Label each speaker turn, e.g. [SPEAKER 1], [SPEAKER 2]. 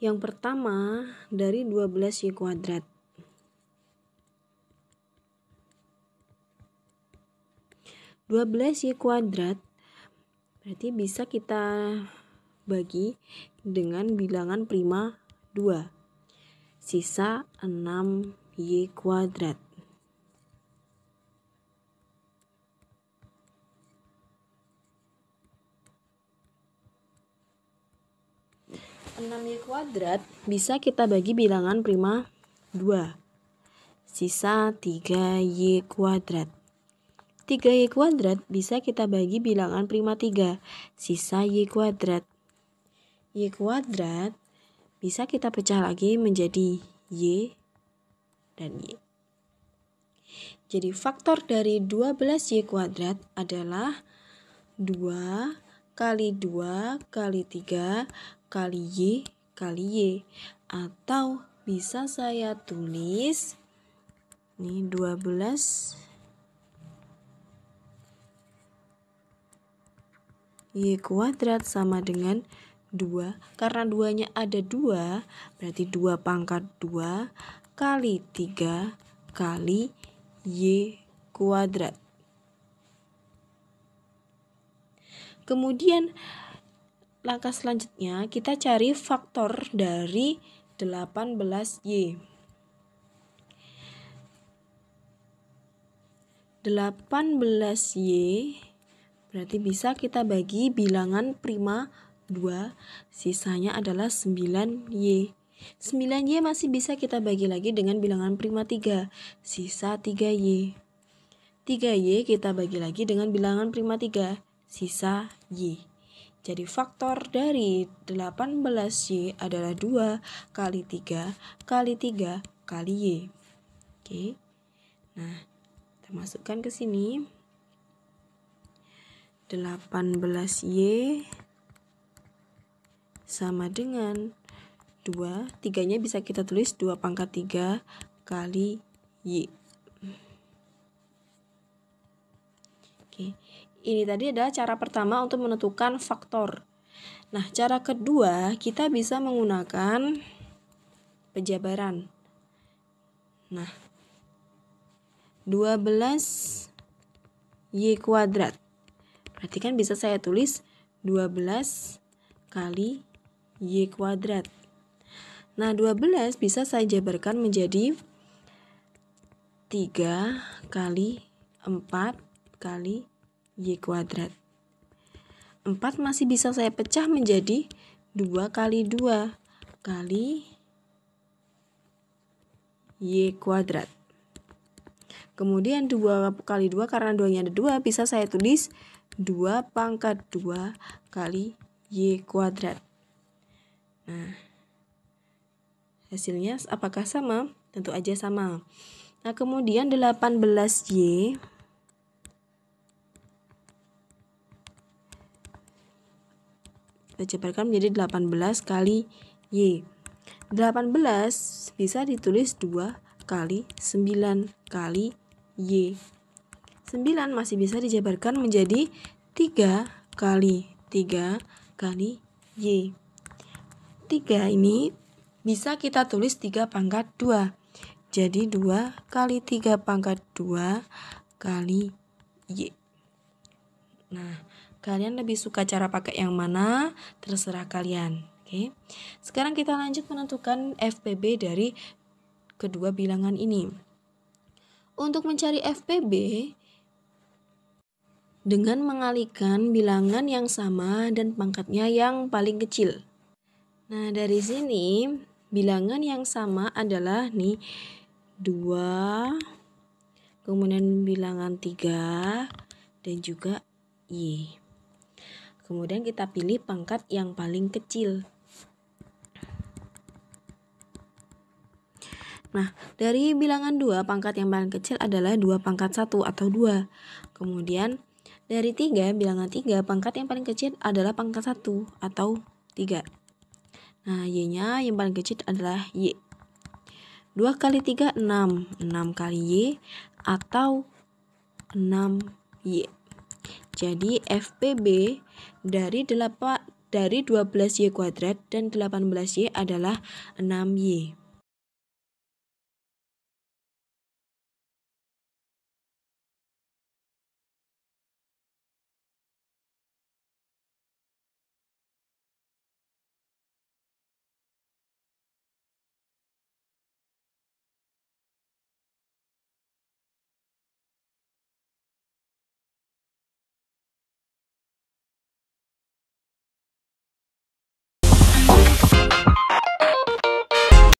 [SPEAKER 1] Yang pertama dari 12Y kuadrat. Dua belas Y kuadrat berarti bisa kita bagi dengan bilangan prima dua, Sisa enam y kuadrat. 6y kuadrat bisa kita bagi bilangan prima 2. Sisa 3y kuadrat. 3y kuadrat bisa kita bagi bilangan prima 3. Sisa y kuadrat. y kuadrat bisa kita pecah lagi menjadi y dan y. Jadi faktor dari 12y kuadrat adalah 2 kali 2 kali 3 kali Y kali Y atau bisa saya tulis ini 12 Y kuadrat sama dengan 2 karena duanya ada 2 berarti 2 pangkat 2 kali 3 kali Y kuadrat kemudian kemudian langkah selanjutnya kita cari faktor dari 18Y. 18Y berarti bisa kita bagi bilangan prima 2, sisanya adalah 9Y. 9Y masih bisa kita bagi lagi dengan bilangan prima 3, sisa 3Y. 3Y kita bagi lagi dengan bilangan prima 3, sisa Y. Jadi faktor dari 18Y adalah 2 kali 3 kali 3 kali Y. Oke. Nah, kita masukkan ke sini. 18Y sama dengan 2. 3-nya bisa kita tulis 2 pangkat 3 kali Y. Ini tadi adalah cara pertama untuk menentukan faktor. Nah, cara kedua kita bisa menggunakan penjabaran. Nah, 12 Y kuadrat. Berarti kan bisa saya tulis 12 kali Y kuadrat. Nah, 12 bisa saya jabarkan menjadi 3 kali 4 kali y kuadrat. 4 masih bisa saya pecah menjadi 2 kali 2 kali y kuadrat. Kemudian 2 kali 2 karena 2 nya ada 2 bisa saya tulis 2 pangkat 2 kali Y kuadrat. Nah, hasilnya apakah sama? Tentu aja sama. Nah, kemudian 18Y kita jabarkan menjadi 18 kali Y. 18 bisa ditulis 2 kali 9 kali Y. 9 masih bisa dijabarkan menjadi 3 kali 3 kali Y. 3 ini bisa kita tulis 3 pangkat 2. Jadi 2 kali 3 pangkat 2 kali Y. Nah, Kalian lebih suka cara pakai yang mana, terserah kalian. Oke. Sekarang kita lanjut menentukan FPB dari kedua bilangan ini. Untuk mencari FPB dengan mengalihkan bilangan yang sama dan pangkatnya yang paling kecil. Nah, dari sini bilangan yang sama adalah nih 2 kemudian bilangan 3 dan juga Y. Kemudian kita pilih pangkat yang paling kecil. Nah, dari bilangan 2 pangkat yang paling kecil adalah 2 pangkat 1 atau 2. Kemudian dari 3 bilangan 3 pangkat yang paling kecil adalah pangkat 1 atau 3. Nah, Y-nya yang paling kecil adalah Y. 2 kali 3 6, 6 kali Y atau 6Y. Yeah. Jadi FPB dari 8 dari 12y kuadrat dan 18y adalah 6y.